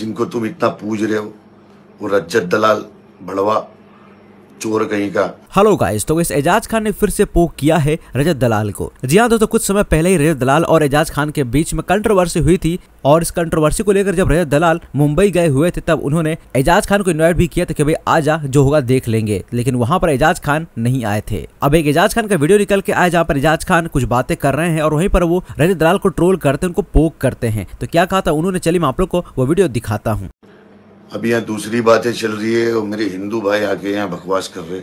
जिनको तुम इतना पूज रहे हो वो रज्जत दलाल बड़वा चोर कहीं का हेलो गाइस तो इस एजाज खान ने फिर से पोक किया है रजत दलाल को जी हाँ दोस्तों कुछ समय पहले ही रजत दलाल और एजाज खान के बीच में कंट्रोवर्सी हुई थी और इस कंट्रोवर्सी को लेकर जब रजत दलाल मुंबई गए हुए थे तब उन्होंने एजाज खान को इन्वाइट भी किया था कि भाई आ जा जो होगा देख लेंगे लेकिन वहां पर एजाज खान नहीं आए थे अब एक एजाज खान का वीडियो निकल के आया जहाँ पर एजाज खान कुछ बातें कर रहे हैं और वहीं पर वो रजत दलाल को ट्रोल करते उनको पोक करते हैं तो क्या कहा था उन्होंने चली मैं आप लोग को वो वीडियो दिखाता हूँ अब यहाँ दूसरी बातें चल रही है और मेरे हिंदू भाई आके यहाँ बकवास कर रहे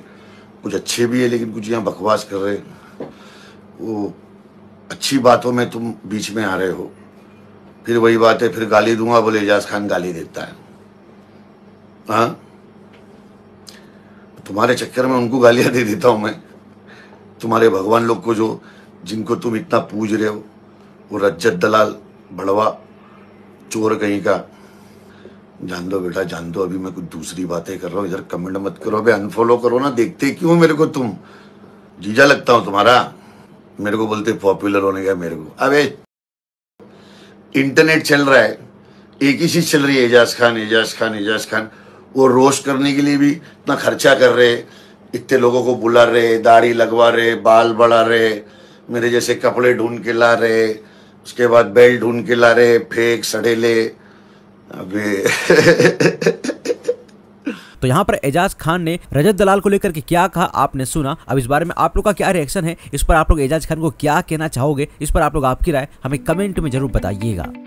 कुछ अच्छे भी है लेकिन कुछ यहाँ बकवास कर रहे वो अच्छी बातों में तुम बीच में आ रहे हो फिर वही बात है फिर गाली दूंगा बोले एजाज खान गाली देता है हाँ तुम्हारे चक्कर में उनको गालियाँ दे देता हूं मैं तुम्हारे भगवान लोग को जो जिनको तुम इतना पूज रहे हो वो रज्जत दलाल भड़वा चोर कहीं का जान दो बेटा जान दो अभी मैं कुछ दूसरी बातें कर रहा हूँ इधर कमेंट मत करो अभी अनफॉलो करो ना देखते क्यों मेरे को तुम जीजा लगता हूँ तुम्हारा मेरे को बोलते पॉपुलर होने का मेरे को अबे इंटरनेट चल रहा है एक ही चीज चल रही है एजाज खान एजाज खान एजाज खान वो रोस्ट करने के लिए भी इतना खर्चा कर रहे इतने लोगों को बुला रहे दाढ़ी लगवा रहे बाल बढ़ा रहे मेरे जैसे कपड़े ढूंढ के ला रहे उसके बाद बेल्ट ढूंढ के ला रहे फेंक ले अबे तो यहाँ पर एजाज खान ने रजत दलाल को लेकर के क्या कहा आपने सुना अब इस बारे में आप लोग का क्या रिएक्शन है इस पर आप लोग एजाज खान को क्या कहना चाहोगे इस पर आप लोग आपकी राय हमें कमेंट में जरूर बताइएगा